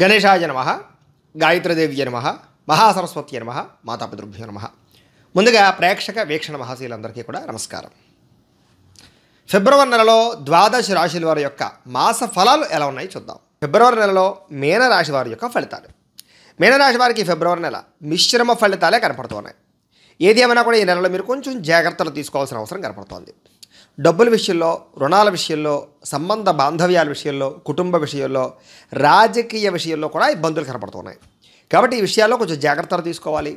గణేశాయ నమ గాయత్రదేవి నమ మహాసరస్వతి నమ మాతాపితృభ్యో నమ ముందుగా ప్రేక్షక వీక్షణ మహాశీలందరికీ కూడా నమస్కారం ఫిబ్రవరి నెలలో ద్వాదశ రాశుల వారి యొక్క మాస ఫలాలు ఎలా ఉన్నాయి చూద్దాం ఫిబ్రవరి నెలలో మీనరాశి వారి యొక్క ఫలితాలు మీనరాశి వారికి ఫిబ్రవరి నెల మిశ్రమ ఫలితాలే కనపడుతున్నాయి ఏది ఏమైనా కూడా ఈ నెలలో మీరు కొంచెం జాగ్రత్తలు తీసుకోవాల్సిన అవసరం కనపడుతోంది డబ్బుల విషయంలో రుణాల విషయంలో సంబంధ బాంధవ్యాల విషయంలో కుటుంబ విషయంలో రాజకీయ విషయంలో కూడా ఇబ్బందులు కనపడుతున్నాయి కాబట్టి ఈ విషయాల్లో కొంచెం జాగ్రత్తలు తీసుకోవాలి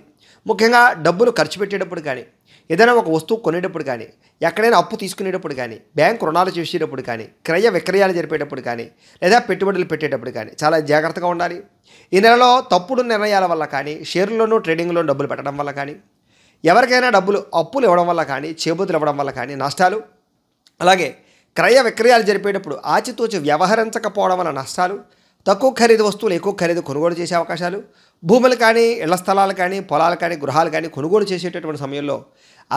ముఖ్యంగా డబ్బులు ఖర్చు పెట్టేటప్పుడు కానీ ఏదైనా ఒక వస్తువు కొనేటప్పుడు కానీ ఎక్కడైనా అప్పు తీసుకునేటప్పుడు కానీ బ్యాంకు రుణాలు చేసేటప్పుడు కానీ క్రయ విక్రయాలు జరిపేటప్పుడు కానీ లేదా పెట్టుబడులు పెట్టేటప్పుడు కానీ చాలా జాగ్రత్తగా ఉండాలి ఈ నెలలో తప్పుడు నిర్ణయాల వల్ల కానీ షేర్లోనూ ట్రేడింగ్లో డబ్బులు పెట్టడం వల్ల కానీ ఎవరికైనా డబ్బులు అప్పులు ఇవ్వడం వల్ల కానీ చేబూతులు ఇవ్వడం వల్ల కానీ నష్టాలు అలాగే క్రయ విక్రయాలు జరిపేటప్పుడు ఆచితూచి వ్యవహరించకపోవడం వల్ల నష్టాలు తక్కువ ఖరీదు వస్తువులు ఎక్కువ ఖరీదు కొనుగోలు చేసే అవకాశాలు భూములు కానీ ఇళ్ల స్థలాలు కానీ పొలాలు కానీ గృహాలు కానీ కొనుగోలు చేసేటటువంటి సమయంలో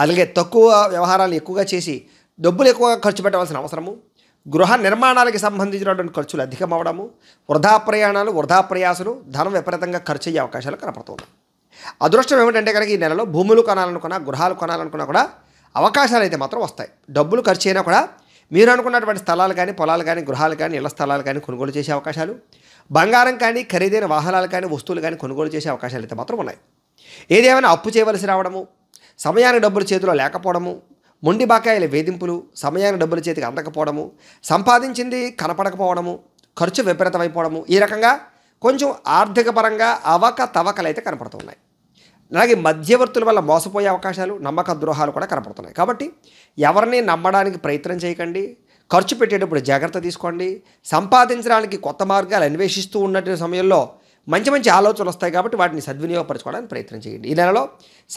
అలాగే తక్కువ వ్యవహారాలు ఎక్కువగా చేసి డబ్బులు ఎక్కువగా ఖర్చు పెట్టవలసిన అవసరము గృహ నిర్మాణాలకి సంబంధించినటువంటి ఖర్చులు అధికమవడము వృధా ప్రయాణాలు వృధా ప్రయాసలు ధనం విపరీతంగా ఖర్చు అయ్యే అవకాశాలు కనపడుతుంది అదృష్టం ఏమిటంటే కనుక ఈ నెలలో భూములు కొనాలనుకున్నా గృహాలు కొనాలనుకున్నా కూడా అవకాశాలు అయితే మాత్రం వస్తాయి డబ్బులు ఖర్చు అయినా కూడా మీరు అనుకున్నటువంటి స్థలాలు కానీ పొలాలు కానీ గృహాలు కానీ ఇళ్ల స్థలాలు కానీ కొనుగోలు చేసే అవకాశాలు బంగారం కానీ ఖరీదైన వాహనాలు కానీ వస్తువులు కానీ కొనుగోలు చేసే అవకాశాలు అయితే మాత్రం ఉన్నాయి ఏదేమైనా అప్పు చేయవలసి రావడము సమయానికి డబ్బులు చేతిలో లేకపోవడము మొండి బాకాయల వేధింపులు సమయానికి డబ్బులు చేతికి అందకపోవడము సంపాదించింది కనపడకపోవడము ఖర్చు విపరీతమైపోవడము ఈ రకంగా కొంచెం ఆర్థికపరంగా అవకతవకలు అయితే కనపడుతున్నాయి అలాగే మధ్యవర్తుల వల్ల మోసపోయే అవకాశాలు నమ్మక ద్రోహాలు కూడా కనపడుతున్నాయి కాబట్టి ఎవరిని నమ్మడానికి ప్రయత్నం చేయకండి ఖర్చు పెట్టేటప్పుడు జాగ్రత్త తీసుకోండి సంపాదించడానికి కొత్త మార్గాలు అన్వేషిస్తూ ఉన్నటువంటి సమయంలో మంచి మంచి ఆలోచనలు వస్తాయి కాబట్టి వాటిని సద్వినియోగపరచుకోవడానికి ప్రయత్నం చేయండి ఈ నెలలో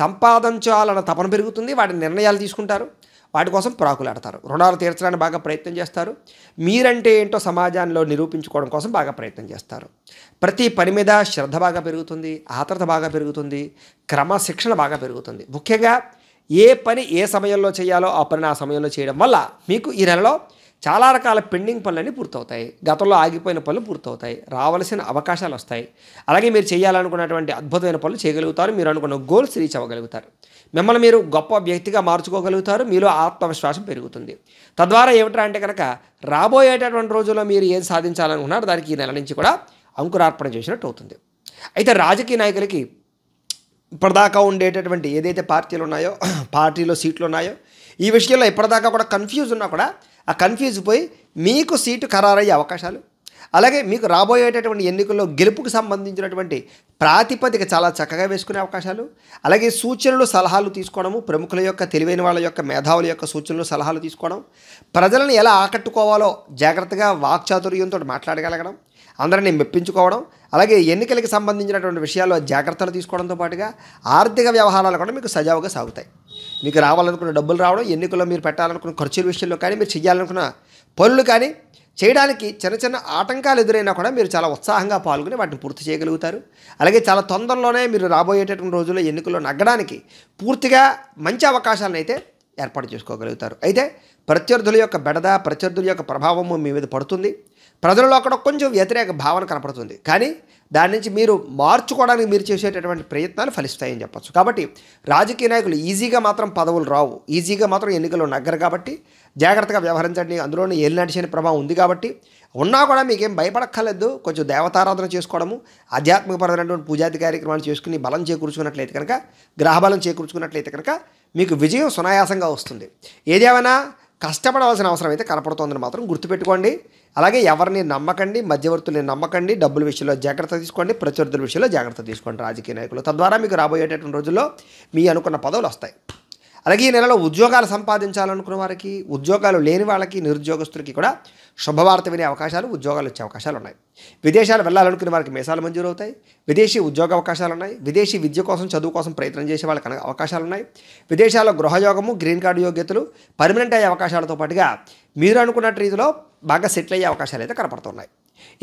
సంపాదించాలన్న తపన పెరుగుతుంది వాటి నిర్ణయాలు తీసుకుంటారు వాటి కోసం ప్రాకులాడతారు రుణాలు తీర్చడానికి బాగా ప్రయత్నం చేస్తారు మీరంటే ఏంటో సమాజంలో నిరూపించుకోవడం కోసం బాగా ప్రయత్నం చేస్తారు ప్రతి పని మీద శ్రద్ధ బాగా పెరుగుతుంది ఆతృత బాగా పెరుగుతుంది క్రమశిక్షణ బాగా పెరుగుతుంది ముఖ్యంగా ఏ పని ఏ సమయంలో చేయాలో ఆ పని ఆ సమయంలో చేయడం వల్ల మీకు ఈ నెలలో చాలా రకాల పెండింగ్ పనులన్నీ పూర్తవుతాయి గతంలో ఆగిపోయిన పనులు పూర్తవుతాయి రావాల్సిన అవకాశాలు వస్తాయి అలాగే మీరు చేయాలనుకున్నటువంటి అద్భుతమైన పనులు చేయగలుగుతారు మీరు అనుకున్న గోల్స్ రీచ్ అవ్వగలుగుతారు మిమ్మల్ని మీరు గొప్ప వ్యక్తిగా మార్చుకోగలుగుతారు మీలో ఆత్మవిశ్వాసం పెరుగుతుంది తద్వారా ఏమిటా అంటే కనుక రాబోయేటటువంటి రోజుల్లో మీరు ఏం సాధించాలనుకున్నారో దానికి ఈ నెల నుంచి కూడా అంకురార్పణ చేసినట్టు అవుతుంది అయితే రాజకీయ నాయకులకి ఇప్పటిదాకా ఉండేటటువంటి ఏదైతే పార్టీలు ఉన్నాయో పార్టీలో సీట్లు ఉన్నాయో ఈ విషయంలో ఇప్పటిదాకా కూడా కన్ఫ్యూజ్ ఉన్నా కూడా ఆ కన్ఫ్యూజ్ పోయి మీకు సీటు ఖరారయ్యే అవకాశాలు అలాగే మీకు రాబోయేటటువంటి ఎన్నికల్లో గెలుపుకు సంబంధించినటువంటి ప్రాతిపదిక చాలా చక్కగా వేసుకునే అవకాశాలు అలాగే సూచనలు సలహాలు తీసుకోవడము ప్రముఖుల యొక్క తెలివైన వాళ్ళ యొక్క మేధావుల యొక్క సూచనలు సలహాలు తీసుకోవడం ప్రజలను ఎలా ఆకట్టుకోవాలో జాగ్రత్తగా వాక్చాతుర్యంతో మాట్లాడగలగడం అందరినీ మెప్పించుకోవడం అలాగే ఎన్నికలకు సంబంధించినటువంటి విషయాల్లో జాగ్రత్తలు తీసుకోవడంతో పాటుగా ఆర్థిక వ్యవహారాలు కూడా మీకు సజావుగా సాగుతాయి మీకు రావాలనుకున్న డబ్బులు రావడం ఎన్నికల్లో మీరు పెట్టాలనుకున్న ఖర్చుల విషయంలో కానీ మీరు చేయాలనుకున్న పనులు కానీ చేయడానికి చిన్న చిన్న ఆటంకాలు ఎదురైనా కూడా మీరు చాలా ఉత్సాహంగా పాల్గొని వాటిని పూర్తి చేయగలుగుతారు అలాగే చాలా తొందరలోనే మీరు రాబోయేటటువంటి రోజుల్లో ఎన్నికల్లో నగ్గడానికి పూర్తిగా మంచి అవకాశాలను అయితే ఏర్పాటు చేసుకోగలుగుతారు అయితే ప్రత్యర్థుల యొక్క బెడద ప్రత్యర్థుల యొక్క ప్రభావము మీ మీద పడుతుంది ప్రజలలో అక్కడ కొంచెం వ్యతిరేక భావన కనపడుతుంది కానీ దాని నుంచి మీరు మార్చుకోవడానికి మీరు చేసేటటువంటి ప్రయత్నాలు ఫలిస్తాయని చెప్పచ్చు కాబట్టి రాజకీయ నాయకులు ఈజీగా మాత్రం పదవులు రావు ఈజీగా మాత్రం ఎన్నికలు నగ్గరు కాబట్టి జాగ్రత్తగా వ్యవహరించండి అందులోనే ఏలినాటిసిన ప్రభావం ఉంది కాబట్టి ఉన్నా కూడా మీకేం భయపడక్కర్లేదు కొంచెం దేవతారాధన చేసుకోవడము ఆధ్యాత్మికపరమైనటువంటి పూజాది కార్యక్రమాలు చేసుకుని బలం చేకూర్చుకున్నట్లయితే కనుక గ్రహబలం చేకూర్చుకున్నట్లయితే కనుక మీకు విజయం సునాయాసంగా వస్తుంది ఏదేమైనా కష్టపడవలసిన అవసరం అయితే కనపడుతోందని మాత్రం గుర్తుపెట్టుకోండి అలాగే ఎవరిని నమ్మకండి మధ్యవర్తుల్ని నమ్మకండి డబ్బుల విషయంలో జాగ్రత్త తీసుకోండి ప్రత్యర్థుల విషయంలో జాగ్రత్త తీసుకోండి రాజకీయ నాయకులు తద్వారా మీకు రాబోయేటటువంటి రోజుల్లో మీ అనుకున్న పదవులు వస్తాయి అలాగే ఈ నెలలో ఉద్యోగాలు సంపాదించాలనుకున్న వారికి ఉద్యోగాలు లేని వాళ్ళకి నిరుద్యోగస్తులకి కూడా శుభవార్త వినే అవకాశాలు ఉద్యోగాలు వచ్చే అవకాశాలు ఉన్నాయి విదేశాలు వెళ్ళాలనుకునే వారికి మేసాలు మంజూరు అవుతాయి విదేశీ ఉద్యోగ అవకాశాలు ఉన్నాయి విదేశీ విద్య కోసం చదువు కోసం ప్రయత్నం చేసే వాళ్ళకి అవకాశాలు ఉన్నాయి విదేశాల్లో గృహయోగము గ్రీన్ కార్డు యోగ్యతలు పర్మనెంట్ అయ్యే అవకాశాలతో పాటుగా మీరు అనుకున్న రీతిలో బాగా సెటిల్ అయ్యే అవకాశాలు అయితే కనపడుతున్నాయి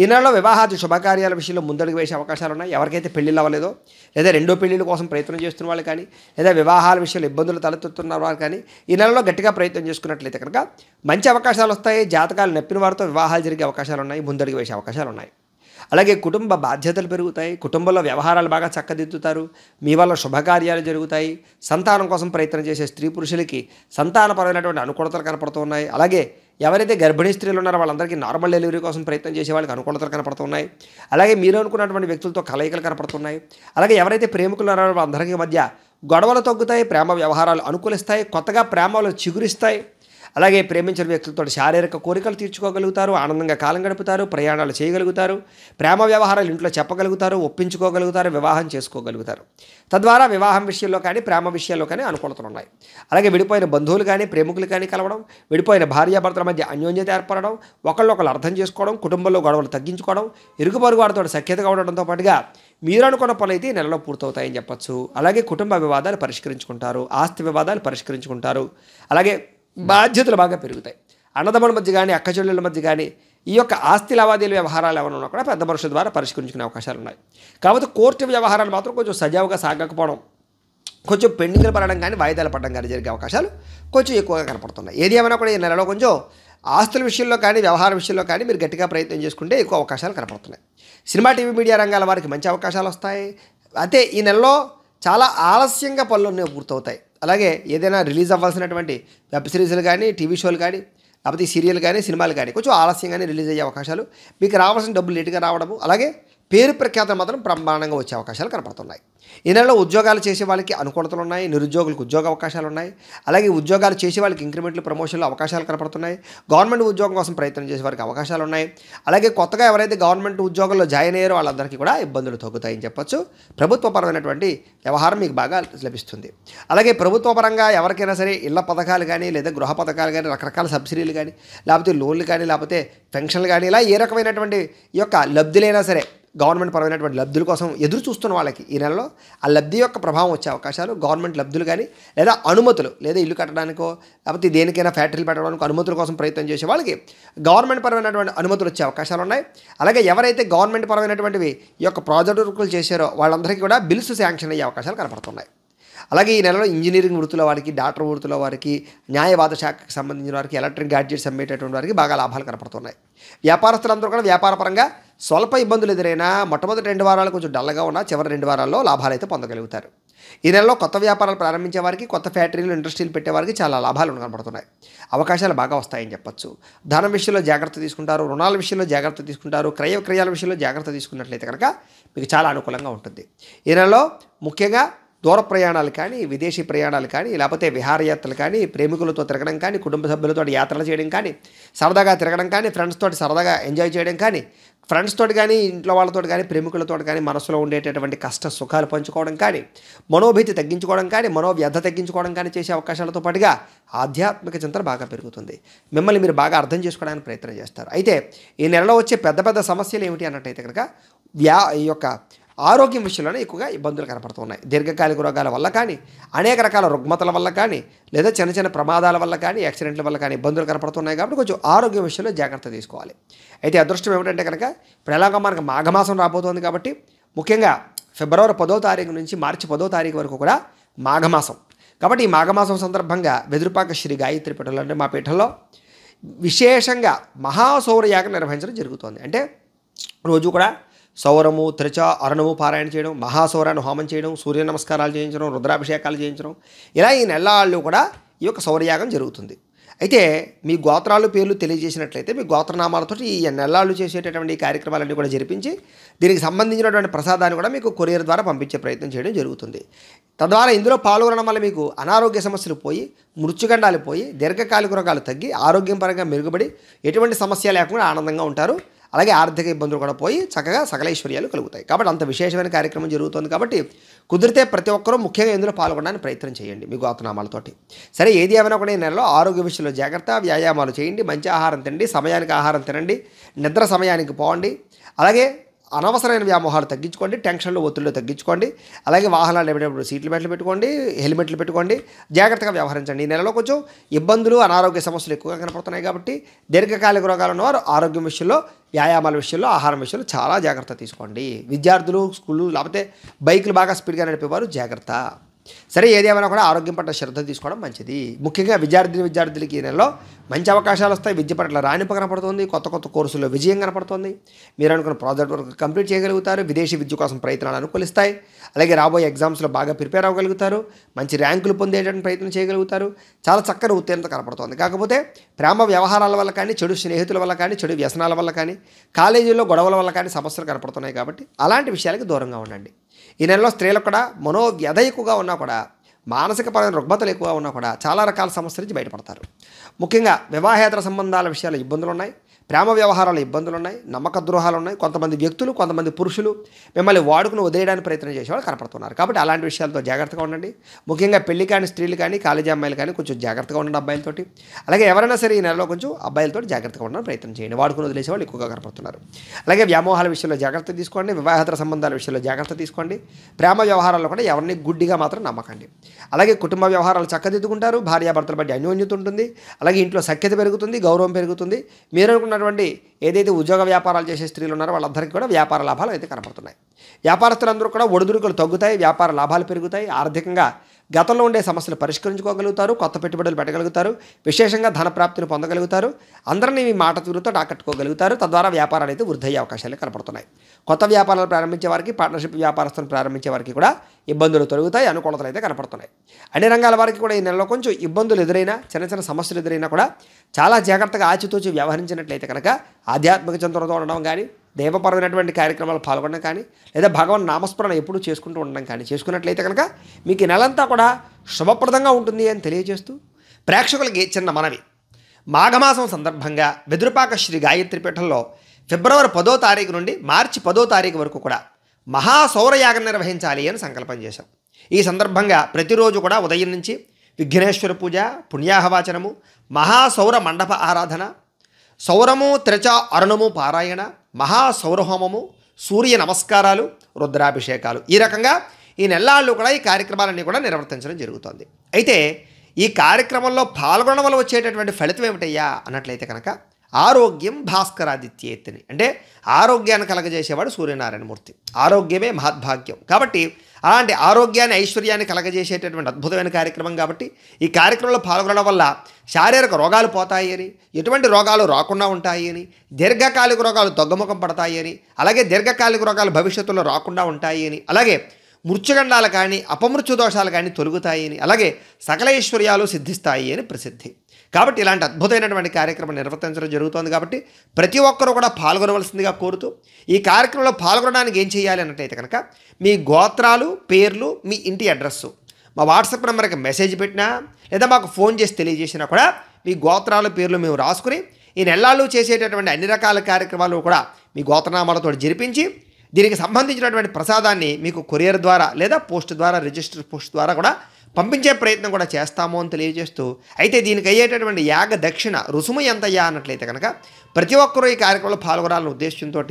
ఈ నెలలో వివాహాది శుభకార్యాల విషయంలో ముందడుగు వేసే అవకాశాలు ఉన్నాయి ఎవరికైతే పెళ్ళిళ్ళు అవ్వలేదో లేదా రెండో పెళ్లిళ్ళ కోసం ప్రయత్నం చేస్తున్న వాళ్ళు కానీ లేదా వివాహాల విషయంలో ఇబ్బందులు తలెత్తుతున్న వాళ్ళు కానీ ఈ నెలలో గట్టిగా ప్రయత్నం చేసుకున్నట్లయితే కనుక మంచి అవకాశాలు వస్తాయి జాతకాలు నెప్పిన వారితో వివాహాలు జరిగే అవకాశాలు ఉన్నాయి ముందడుగు వేసే అవకాశాలు ఉన్నాయి అలాగే కుటుంబ బాధ్యతలు పెరుగుతాయి కుటుంబంలో వ్యవహారాలు బాగా చక్కదిద్దుతారు మీ వల్ల శుభకార్యాలు జరుగుతాయి సంతానం కోసం ప్రయత్నం చేసే స్త్రీ పురుషులకి సంతానపరమైనటువంటి అనుకూలతలు కనపడుతున్నాయి అలాగే ఎవరైతే గర్భిణీ స్త్రీలు ఉన్నారో వాళ్ళందరికీ నార్మల్ డెలివరీ కోసం ప్రయత్నం చేసే వాళ్ళకి అనుకూలతలు కనపడుతున్నాయి అలాగే మీరు అనుకున్నటువంటి వ్యక్తులతో కలయికలు కనపడుతున్నాయి అలాగే ఎవరైతే ప్రేమికులు ఉన్నారో వాళ్ళందరికీ మధ్య గొడవలు తగ్గుతాయి ప్రేమ వ్యవహారాలు అనుకూలిస్తాయి కొత్తగా ప్రేమలు చిగురిస్తాయి అలాగే ప్రేమించిన వ్యక్తులతో శారీరక కోరికలు తీర్చుకోగలుగుతారు ఆనందంగా కాలం గడుపుతారు ప్రయాణాలు చేయగలుగుతారు ప్రేమ వ్యవహారాలు ఇంట్లో చెప్పగలుగుతారు ఒప్పించుకోగలుగుతారు వివాహం చేసుకోగలుగుతారు తద్వారా వివాహం విషయంలో కానీ ప్రేమ విషయంలో కానీ అనుకూలతలు ఉన్నాయి అలాగే విడిపోయిన బంధువులు కానీ ప్రేమికులు కానీ కలవడం విడిపోయిన భార్యాభర్తల మధ్య అన్యోన్యత ఏర్పడడం ఒకళ్ళు అర్థం చేసుకోవడం కుటుంబంలో గొడవలు తగ్గించుకోవడం ఇరుగు పొరుగు వారితో సఖ్యతగా ఉండడంతో పాటుగా మీరు అనుకున్న పనులు అయితే నెలలో పూర్తవుతాయని చెప్పచ్చు అలాగే కుటుంబ వివాదాలు పరిష్కరించుకుంటారు ఆస్తి వివాదాలు పరిష్కరించుకుంటారు అలాగే బాధ్యతలు బాగా పెరుగుతాయి అన్నదమ్ముల మధ్య కానీ అక్కచెల్లెల మధ్య కానీ ఈ యొక్క ఆస్తి లావాదేవీల వ్యవహారాలు ఏమైనా ఉన్నా కూడా పెద్ద మనుషుల ద్వారా పరిష్కరించుకునే అవకాశాలు ఉన్నాయి కాబట్టి కోర్టు వ్యవహారాలు మాత్రం కొంచెం సజావుగా సాగకపోవడం కొంచెం పెండింగ్లు పడడం కానీ వాయిదాలు పడడం కానీ జరిగే అవకాశాలు కొంచెం ఎక్కువగా కనపడుతున్నాయి ఏది ఏమైనా కూడా ఈ నెలలో కొంచెం ఆస్తుల విషయంలో కానీ వ్యవహార విషయంలో కానీ మీరు గట్టిగా ప్రయత్నం చేసుకుంటే ఎక్కువ అవకాశాలు కనపడుతున్నాయి సినిమా టీవీ మీడియా రంగాల వారికి మంచి అవకాశాలు వస్తాయి అయితే ఈ నెలలో చాలా ఆలస్యంగా పనులు పూర్తవుతాయి అలాగే ఏదైనా రిలీజ్ అవ్వాల్సినటువంటి వెబ్ సిరీస్లు కానీ టీవీ షోలు కానీ లేకపోతే సీరియల్ కానీ సినిమాలు కానీ కొంచెం ఆలస్యంగానే రిలీజ్ అయ్యే అవకాశాలు మీకు రావాల్సిన డబ్బులు లేటుగా రావడము అలాగే పేరు ప్రఖ్యాతలు మాత్రం బ్రహ్మాండంగా వచ్చే అవకాశాలు కనపడుతున్నాయి ఈ నెలలో ఉద్యోగాలు చేసే వాళ్ళకి అనుకూలతలు ఉన్నాయి నిరుద్యోగులకు ఉద్యోగ అవకాశాలు ఉన్నాయి అలాగే ఉద్యోగాలు చేసే వాళ్ళకి ఇంక్రిమెంట్లు ప్రమోషన్లు అవకాశాలు కనపడుతున్నాయి గవర్నమెంట్ ఉద్యోగం కోసం ప్రయత్నం చేసే వారికి అవకాశాలు ఉన్నాయి అలాగే కొత్తగా ఎవరైతే గవర్నమెంట్ ఉద్యోగంలో జాయిన్ అయ్యారో వాళ్ళందరికీ కూడా ఇబ్బందులు తగ్గుతాయని చెప్పొచ్చు ప్రభుత్వపరమైనటువంటి వ్యవహారం మీకు బాగా లభిస్తుంది అలాగే ప్రభుత్వపరంగా ఎవరికైనా సరే ఇళ్ల పథకాలు కానీ లేదా గృహ పథకాలు కానీ రకరకాల సబ్సిడీలు కానీ లేకపోతే లోన్లు కానీ లేకపోతే పెన్షన్లు కానీ ఇలా ఏ రకమైనటువంటి ఈ యొక్క లబ్ధులైనా సరే గవర్నమెంట్ పరమైనటువంటి లబ్ధుల కోసం ఎదురు చూస్తున్న వాళ్ళకి ఈ నెలలో ఆ లబ్ధి యొక్క ప్రభావం వచ్చే అవకాశాలు గవర్నమెంట్ లబ్ధులు కానీ లేదా అనుమతులు లేదా ఇల్లు కట్టడానికో లేకపోతే దేనికైనా ఫ్యాక్టరీలు పెట్టడానికి అనుమతుల కోసం ప్రయత్నం చేసే వాళ్ళకి గవర్నమెంట్ పరమైనటువంటి అనుమతులు వచ్చే అవకాశాలు ఉన్నాయి అలాగే ఎవరైతే గవర్నమెంట్ పరమైనటువంటివి ఈ యొక్క ప్రాజెక్ట్ వర్కులు చేశారో వాళ్ళందరికీ కూడా బిల్స్ శాంక్షన్ అయ్యే అవకాశాలు కనపడుతున్నాయి అలాగే ఈ నెలలో ఇంజనీరింగ్ వృత్తుల వారికి డాక్టర్ వృత్తుల వారికి న్యాయవాద శాఖకు సంబంధించిన వారికి ఎలక్ట్రిక్ గ్యాడ్జెట్స్ అమ్మేటటువంటి వారికి బాగా లాభాలు కనపడుతున్నాయి వ్యాపారస్తులందరూ కూడా వ్యాపారపరంగా స్వల్ప ఇబ్బందులు ఎదురైనా మొట్టమొదటి రెండు వారాలు కొంచెం డల్గా ఉన్నా చివరి రెండు వారాల్లో లాభాలు అయితే పొందగలుగుతారు ఈ నెలలో కొత్త వ్యాపారాలు ప్రారంభించే వారికి కొత్త ఫ్యాక్టరీలు ఇండస్ట్రీలు పెట్టేవారికి చాలా లాభాలు కనబడుతున్నాయి అవకాశాలు బాగా వస్తాయని చెప్పొచ్చు ధనం విషయంలో జాగ్రత్త తీసుకుంటారు రుణాల విషయంలో జాగ్రత్త తీసుకుంటారు క్రయ క్రియాల విషయంలో జాగ్రత్త తీసుకున్నట్లయితే కనుక మీకు చాలా అనుకూలంగా ఉంటుంది ఈ నెలలో ముఖ్యంగా దూర ప్రయాణాలు కానీ విదేశీ ప్రయాణాలు కానీ లేకపోతే విహారయాత్రలు కానీ ప్రేమికులతో తిరగడం కానీ కుటుంబ సభ్యులతో యాత్రలు చేయడం కానీ సరదాగా తిరగడం కానీ ఫ్రెండ్స్తో సరదాగా ఎంజాయ్ చేయడం కానీ ఫ్రెండ్స్ తోటి కానీ ఇంట్లో వాళ్ళతో కానీ ప్రేమికులతో కానీ మనసులో ఉండేటటువంటి కష్ట సుఖాలు పంచుకోవడం కానీ మనోభీతి తగ్గించుకోవడం కానీ మనోవ్యధ తగ్గించుకోవడం కానీ చేసే అవకాశాలతో పాటుగా ఆధ్యాత్మిక చింతన బాగా పెరుగుతుంది మిమ్మల్ని మీరు బాగా అర్థం చేసుకోవడానికి ప్రయత్నం చేస్తారు అయితే ఈ నెలలో వచ్చే పెద్ద పెద్ద సమస్యలు ఏమిటి అన్నట్టయితే కనుక వ్యా ఈ యొక్క ఆరోగ్యం విషయంలోనే ఎక్కువగా ఇబ్బందులు కనపడుతున్నాయి దీర్ఘకాలిక రోగాల వల్ల కానీ అనేక రకాల రుగ్మతల వల్ల కానీ లేదా చిన్న చిన్న ప్రమాదాల వల్ల కానీ యాక్సిడెంట్ల వల్ల కానీ ఇబ్బందులు కనపడుతున్నాయి కాబట్టి కొంచెం ఆరోగ్యం విషయంలో జాగ్రత్త తీసుకోవాలి అయితే అదృష్టం ఏమిటంటే కనుక ఇప్పుడు ఎలాగో మనకు మాఘమాసం రాబోతోంది కాబట్టి ముఖ్యంగా ఫిబ్రవరి పదో తారీఖు నుంచి మార్చి పదో తారీఖు వరకు కూడా మాఘమాసం కాబట్టి ఈ మాఘమాసం సందర్భంగా వెదురుపాక శ్రీ గాయత్రి పీఠంలో అంటే మా పీఠంలో విశేషంగా మహాసౌరయాగం నిర్వహించడం జరుగుతోంది అంటే రోజు కూడా సౌరము త్రిచ అరుణము పారాయణ చేయడం మహాసౌరాన్ని హోమం చేయడం సూర్య నమస్కారాలు చేయించడం రుద్రాభిషేకాలు చేయించడం ఇలా ఈ నెలాళ్ళు కూడా ఈ యొక్క సౌరయాగం జరుగుతుంది అయితే మీ గోత్రాలు పేర్లు తెలియజేసినట్లయితే మీ గోత్రనామాలతో ఈ నెలాళ్ళు చేసేటటువంటి కార్యక్రమాలన్నీ కూడా జరిపించి దీనికి సంబంధించినటువంటి ప్రసాదాన్ని కూడా మీకు కొరియర్ ద్వారా పంపించే ప్రయత్నం చేయడం జరుగుతుంది తద్వారా ఇందులో పాల్గొనడం వల్ల మీకు అనారోగ్య సమస్యలు పోయి మృత్యుగండాలు పోయి దీర్ఘకాలిక రోగాలు తగ్గి ఆరోగ్యం పరంగా మెరుగుపడి ఎటువంటి సమస్య లేకుండా ఆనందంగా ఉంటారు అలాగే ఆర్థిక ఇబ్బందులు కూడా పోయి చక్కగా సకలైశ్వర్యాలు కలుగుతాయి కాబట్టి అంత విశేషమైన కార్యక్రమం జరుగుతుంది కాబట్టి కుదిరితే ప్రతి ఒక్కరూ ముఖ్యంగా ఇందులో పాల్గొనడానికి ప్రయత్నం చేయండి మీ గోతనామాలతోటి సరే ఏది ఏమైనా కూడా ఈ నెలలో ఆరోగ్య విషయంలో జాగ్రత్త వ్యాయామాలు చేయండి మంచి ఆహారం తినండి సమయానికి ఆహారం తినండి నిద్ర సమయానికి పోండి అలాగే అనవసరమైన వ్యామోహాలు తగ్గించుకోండి టెన్షన్లు ఒత్తిళ్ళు తగ్గించుకోండి అలాగే వాహనాలు నడిపేటప్పుడు సీట్లు బెల్ట్లు పెట్టుకోండి హెల్మెట్లు పెట్టుకోండి జాగ్రత్తగా వ్యవహరించండి ఈ నెలలో కొంచెం ఇబ్బందులు అనారోగ్య సమస్యలు ఎక్కువగా కనపడుతున్నాయి కాబట్టి దీర్ఘకాలిక రోగాలు ఉన్నవారు ఆరోగ్యం విషయంలో వ్యాయామాల విషయంలో ఆహారం విషయంలో చాలా జాగ్రత్త తీసుకోండి విద్యార్థులు స్కూళ్ళు లేకపోతే బైకులు బాగా స్పీడ్గా నడిపేవారు జాగ్రత్త సరే ఏదేమైనా కూడా ఆరోగ్యం పట్ల శ్రద్ధ తీసుకోవడం మంచిది ముఖ్యంగా విద్యార్థిని విద్యార్థులకి ఈ నెలలో మంచి అవకాశాలు వస్తాయి విద్య పట్ల రాణింపు కనపడుతుంది కొత్త కొత్త కోర్సుల్లో విజయం కనపడుతుంది మీరు అనుకున్న ప్రాజెక్ట్ వర్క్ కంప్లీట్ చేయగలుగుతారు విదేశీ విద్య కోసం ప్రయత్నాలు అనుకూలిస్తాయి అలాగే రాబోయే ఎగ్జామ్స్లో బాగా ప్రిపేర్ అవ్వగలుగుతారు మంచి ర్యాంకులు పొందేటువంటి ప్రయత్నం చేయగలుగుతారు చాలా చక్కని ఉత్తీర్ణత కనపడుతుంది కాకపోతే ప్రేమ వ్యవహారాల వల్ల కానీ చెడు స్నేహితుల వల్ల కానీ చెడు వ్యసనాల వల్ల కానీ కాలేజీల్లో గొడవల వల్ల కానీ సమస్యలు కనపడుతున్నాయి కాబట్టి అలాంటి విషయాలకి దూరంగా ఉండండి ఈ నెలలో స్త్రీలకు కూడా మనోవ్యధ ఎక్కువగా ఉన్నా కూడా మానసికపరమైన రుగ్మతలు ఎక్కువగా ఉన్నా కూడా చాలా రకాల సమస్యల నుంచి బయటపడతారు ముఖ్యంగా వివాహేతర సంబంధాల విషయాలు ఇబ్బందులు ఉన్నాయి ప్రేమ వ్యవహారాలు ఇబ్బందులు ఉన్నాయి నమ్మక ద్రోహాలు ఉన్నాయి కొంతమంది వ్యక్తులు కొంతమంది పురుషులు మిమ్మల్ని వాడుకుని వదిలేయడానికి ప్రయత్నం చేసేవాళ్ళు కనపడుతున్నారు కాబట్టి అలాంటి విషయాలతో జాగ్రత్తగా ఉండండి ముఖ్యంగా పెళ్లి కానీ స్త్రీలు కానీ కాలేజీ అమ్మాయిలు కానీ కొంచెం జాగ్రత్తగా ఉండండి అబ్బాయిలతోటి అలాగే ఎవరైనా సరే ఈ నెలలో కొంచెం అబ్బాయిలతో జాగ్రత్తగా ఉండడానికి ప్రయత్నం చేయండి వాడుకుని వదిలేసే వాళ్ళు ఎక్కువగా కనపడుతున్నారు అలాగే వ్యామోహాల విషయంలో జాగ్రత్త తీసుకోండి వివాహతర సంబంధాల విషయంలో జాగ్రత్త తీసుకోండి ప్రేమ వ్యవహారాల్లో కూడా ఎవరిని గుడ్డిగా మాత్రం నమ్మకండి అలాగే కుటుంబ వ్యవహారాలు చక్కదిద్దుకుంటారు భార్యాభర్తల బట్టి అన్యోన్యత ఉంటుంది అలాగే ఇంట్లో సఖ్యత పెరుగుతుంది గౌరవం పెరుగుతుంది మీరు అనుకున్న ఉన్నటువంటి ఏదైతే ఉద్యోగ వ్యాపారాలు చేసే స్త్రీలు ఉన్నారో వాళ్ళందరికీ కూడా వ్యాపార లాభాలు అయితే కనపడుతున్నాయి వ్యాపారస్తులందరూ కూడా ఒడిదుడుకులు తగ్గుతాయి వ్యాపార లాభాలు పెరుగుతాయి ఆర్థికంగా గతంలో ఉండే సమస్యలు పరిష్కరించుకోగలుగుతారు కొత్త పెట్టుబడులు పెట్టగలుగుతారు విశేషంగా ధన ప్రాప్తిని పొందగలుగుతారు అందరినీ మీ మాట తీరుతో ఆకట్టుకోగలుగుతారు తద్వారా వ్యాపారాలు అయితే వృద్ధి అయ్యే అవకాశాలు కనపడుతున్నాయి కొత్త వ్యాపారాలు ప్రారంభించే వారికి పార్ట్నర్షిప్ వ్యాపారస్తులను ప్రారంభించే వారికి కూడా ఇబ్బందులు తొలుగుతాయి అనుకూలతలు అయితే కనపడుతున్నాయి అన్ని రంగాల వారికి కూడా ఈ నెలలో కొంచెం ఇబ్బందులు ఎదురైనా చిన్న చిన్న సమస్యలు ఎదురైనా కూడా చాలా జాగ్రత్తగా ఆచితూచి వ్యవహరించినట్లయితే కనుక ఆధ్యాత్మిక చంద్రతో ఉండడం కానీ దేవపరమైనటువంటి కార్యక్రమాలు పాల్గొనడం కానీ లేదా భగవన్ నామస్మరణ ఎప్పుడూ చేసుకుంటూ ఉండడం కానీ చేసుకున్నట్లయితే కనుక మీకు ఈ నెలంతా కూడా శుభప్రదంగా ఉంటుంది అని తెలియజేస్తూ ప్రేక్షకులకి చిన్న మనవి మాఘమాసం సందర్భంగా వెదురుపాక శ్రీ పీఠంలో ఫిబ్రవరి పదో తారీఖు నుండి మార్చి పదో తారీఖు వరకు కూడా మహాసౌరయాగం నిర్వహించాలి అని సంకల్పం చేశాం ఈ సందర్భంగా ప్రతిరోజు కూడా ఉదయం నుంచి విఘ్నేశ్వర పూజ పుణ్యాహవాచనము మహాసౌర మండప ఆరాధన సౌరము త్రిచ అరుణము పారాయణ మహాసౌరహోమము సూర్య నమస్కారాలు రుద్రాభిషేకాలు ఈ రకంగా ఈ నెల్లాళ్ళు కూడా ఈ కార్యక్రమాలన్నీ కూడా నిర్వర్తించడం జరుగుతుంది అయితే ఈ కార్యక్రమంలో పాల్గొనడం వల్ల వచ్చేటటువంటి ఫలితం ఏమిటయ్యా అన్నట్లయితే కనుక ఆరోగ్యం భాస్కరాదిత్యేత్తిని అంటే ఆరోగ్యాన్ని కలగజేసేవాడు సూర్యనారాయణమూర్తి ఆరోగ్యమే మహద్భాగ్యం కాబట్టి అలాంటి ఆరోగ్యాన్ని ఐశ్వర్యాన్ని కలగజేసేటటువంటి అద్భుతమైన కార్యక్రమం కాబట్టి ఈ కార్యక్రమంలో పాల్గొనడం వల్ల శారీరక రోగాలు పోతాయని ఎటువంటి రోగాలు రాకుండా ఉంటాయని దీర్ఘకాలిక రోగాలు తగ్గుముఖం పడతాయని అలాగే దీర్ఘకాలిక రోగాలు భవిష్యత్తులో రాకుండా ఉంటాయని అలాగే మృత్యుగండాలు కానీ అపమృత్యు దోషాలు కానీ తొలుగుతాయని అలాగే సకల ఐశ్వర్యాలు సిద్ధిస్తాయి అని ప్రసిద్ధి కాబట్టి ఇలాంటి అద్భుతమైనటువంటి కార్యక్రమం నిర్వర్తించడం జరుగుతోంది కాబట్టి ప్రతి ఒక్కరూ కూడా పాల్గొనవలసిందిగా కోరుతూ ఈ కార్యక్రమంలో పాల్గొనడానికి ఏం చేయాలి అన్నట్టయితే కనుక మీ గోత్రాలు పేర్లు మీ ఇంటి అడ్రస్సు మా వాట్సాప్ నెంబర్కి మెసేజ్ పెట్టినా లేదా మాకు ఫోన్ చేసి తెలియజేసినా కూడా మీ గోత్రాలు పేర్లు మేము రాసుకుని ఈ నెలలు చేసేటటువంటి అన్ని రకాల కార్యక్రమాలు కూడా మీ గోత్రనామాలతో జరిపించి దీనికి సంబంధించినటువంటి ప్రసాదాన్ని మీకు కొరియర్ ద్వారా లేదా పోస్ట్ ద్వారా రిజిస్టర్ పోస్ట్ ద్వారా కూడా పంపించే ప్రయత్నం కూడా చేస్తాము అని తెలియజేస్తూ అయితే దీనికి అయ్యేటటువంటి యాగ దక్షిణ రుసుము ఎంతయ్యా అన్నట్లయితే కనుక ప్రతి ఒక్కరూ ఈ కార్యక్రమంలో పాల్గొనాలని ఉద్దేశంతో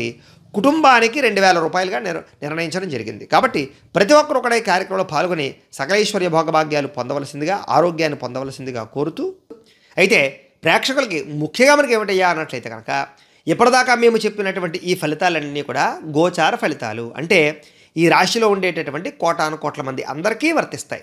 కుటుంబానికి రెండు వేల రూపాయలుగా నిర్ణయించడం జరిగింది కాబట్టి ప్రతి ఒక్కరు కూడా ఈ కార్యక్రమంలో పాల్గొని సకలేశ్వర్య భోగభాగ్యాలు పొందవలసిందిగా ఆరోగ్యాన్ని పొందవలసిందిగా కోరుతూ అయితే ప్రేక్షకులకి ముఖ్యంగా మనకి ఏమిటయ్యా అన్నట్లయితే కనుక ఇప్పటిదాకా మేము చెప్పినటువంటి ఈ ఫలితాలన్నీ కూడా గోచార ఫలితాలు అంటే ఈ రాశిలో ఉండేటటువంటి కోటాను కోట్ల మంది అందరికీ వర్తిస్తాయి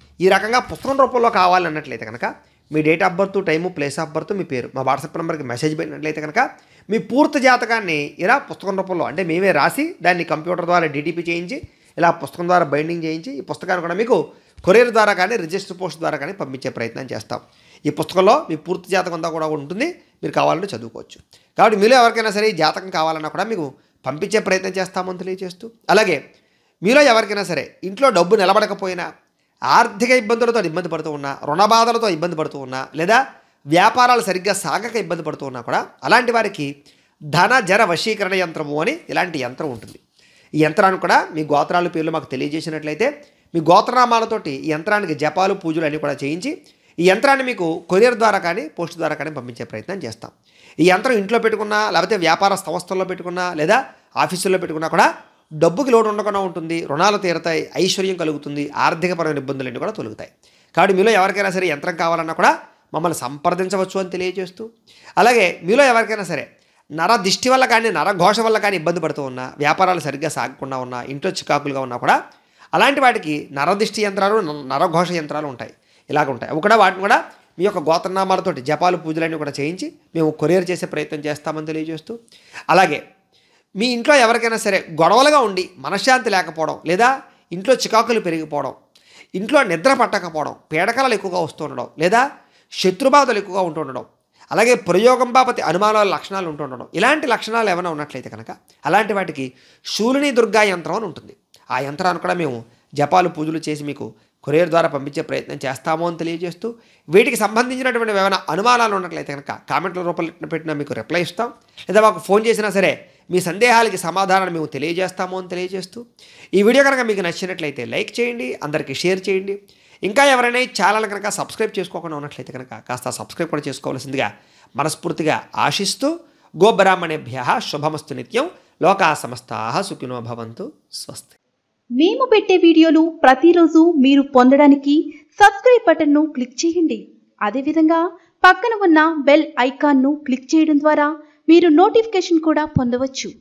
ఈ రకంగా పుస్తకం రూపంలో కావాలన్నట్లయితే కనుక మీ date of birth time place of birth మీ పేరు మా వాట్సాప్ నెంబర్కి మెసేజ్ పెట్టినట్లయితే కనుక మీ పూర్తి జాతకాన్ని ఇలా పుస్తకం రూపంలో అంటే మేమే రాసి దాన్ని కంప్యూటర్ ద్వారా డీటీపీ చేయించి ఇలా పుస్తకం ద్వారా బైండింగ్ చేయించి ఈ పుస్తకాన్ని కూడా మీకు కొరియర్ ద్వారా కానీ రిజిస్టర్ పోస్ట్ ద్వారా కానీ పంపించే ప్రయత్నం చేస్తాం ఈ పుస్తకంలో మీ పూర్తి జాతకం అంతా కూడా ఉంటుంది మీరు కావాలంటే చదువుకోవచ్చు కాబట్టి మీలో ఎవరికైనా సరే ఈ జాతకం కావాలన్నా కూడా మీకు పంపించే ప్రయత్నం చేస్తామని తెలియజేస్తూ అలాగే మీలో ఎవరికైనా సరే ఇంట్లో డబ్బు నిలబడకపోయినా ఆర్థిక ఇబ్బందులతో ఇబ్బంది పడుతూ ఉన్నా బాధలతో ఇబ్బంది పడుతూ ఉన్నా లేదా వ్యాపారాలు సరిగ్గా సాగక ఇబ్బంది పడుతూ ఉన్నా కూడా అలాంటి వారికి ధన జర వశీకరణ యంత్రము అని ఇలాంటి యంత్రం ఉంటుంది ఈ యంత్రాన్ని కూడా మీ గోత్రాల పేర్లు మాకు తెలియజేసినట్లయితే మీ గోత్రనామాలతోటి ఈ యంత్రానికి జపాలు పూజలు అన్నీ కూడా చేయించి ఈ యంత్రాన్ని మీకు కొరియర్ ద్వారా కానీ పోస్ట్ ద్వారా కానీ పంపించే ప్రయత్నం చేస్తాం ఈ యంత్రం ఇంట్లో పెట్టుకున్నా లేకపోతే వ్యాపార సంస్థల్లో పెట్టుకున్నా లేదా ఆఫీసుల్లో పెట్టుకున్నా కూడా డబ్బుకి లోటు ఉండకుండా ఉంటుంది రుణాలు తీరతాయి ఐశ్వర్యం కలుగుతుంది ఆర్థికపరమైన ఇబ్బందులన్నీ కూడా తొలుగుతాయి కాబట్టి మీలో ఎవరికైనా సరే యంత్రం కావాలన్నా కూడా మమ్మల్ని సంప్రదించవచ్చు అని తెలియజేస్తూ అలాగే మీలో ఎవరికైనా సరే నర దిష్టి వల్ల కానీ నరఘోష వల్ల కానీ ఇబ్బంది పడుతూ ఉన్నా వ్యాపారాలు సరిగ్గా సాగకుండా ఉన్నా ఇంట్లో చికాకులుగా ఉన్నా కూడా అలాంటి వాటికి నరదిష్టి యంత్రాలు నరఘోష యంత్రాలు ఉంటాయి ఇలాగ ఉంటాయి అవి కూడా వాటిని కూడా మీ యొక్క గోత్రనామాలతోటి జపాలు పూజలన్నీ కూడా చేయించి మేము కొరియర్ చేసే ప్రయత్నం చేస్తామని తెలియజేస్తూ అలాగే మీ ఇంట్లో ఎవరికైనా సరే గొడవలుగా ఉండి మనశ్శాంతి లేకపోవడం లేదా ఇంట్లో చికాకులు పెరిగిపోవడం ఇంట్లో నిద్ర పట్టకపోవడం పీడకలలు ఎక్కువగా వస్తుండడం లేదా శత్రుబాధలు ఎక్కువగా ఉంటుండడం అలాగే ప్రయోగం బాపతి అనుమానాల లక్షణాలు ఉంటుండడం ఇలాంటి లక్షణాలు ఏమైనా ఉన్నట్లయితే కనుక అలాంటి వాటికి శూలిని దుర్గా యంత్రం అని ఉంటుంది ఆ యంత్రాన్ని కూడా మేము జపాలు పూజలు చేసి మీకు కొరియర్ ద్వారా పంపించే ప్రయత్నం చేస్తామో అని తెలియజేస్తూ వీటికి సంబంధించినటువంటి ఏమైనా అనుమానాలు ఉన్నట్లయితే కనుక కామెంట్ల రూపంలో పెట్టినా మీకు రిప్లై ఇస్తాం లేదా మాకు ఫోన్ చేసినా సరే మీ సందేహాలకి సమాధానాలు మేము తెలియజేస్తాము అని తెలియజేస్తూ ఈ వీడియో కనుక మీకు నచ్చినట్లయితే లైక్ చేయండి అందరికీ షేర్ చేయండి ఇంకా ఎవరైనా ఛానల్ కనుక సబ్స్క్రైబ్ చేసుకోకుండా ఉన్నట్లయితే కనుక కాస్త సబ్స్క్రైబ్ కూడా చేసుకోవాల్సిందిగా మనస్ఫూర్తిగా ఆశిస్తూ గోబ్రాహ్మణేభ్య శుభమస్తు నిత్యం లోకా సమస్త సుఖినో భవంతు స్వస్తి మేము పెట్టే వీడియోలు ప్రతిరోజు మీరు పొందడానికి సబ్స్క్రైబ్ బటన్ను క్లిక్ చేయండి అదేవిధంగా పక్కన ఉన్న బెల్ ఐకాన్ను క్లిక్ చేయడం ద్వారా మీరు నోటిఫికేషన్ కూడా పొందవచ్చు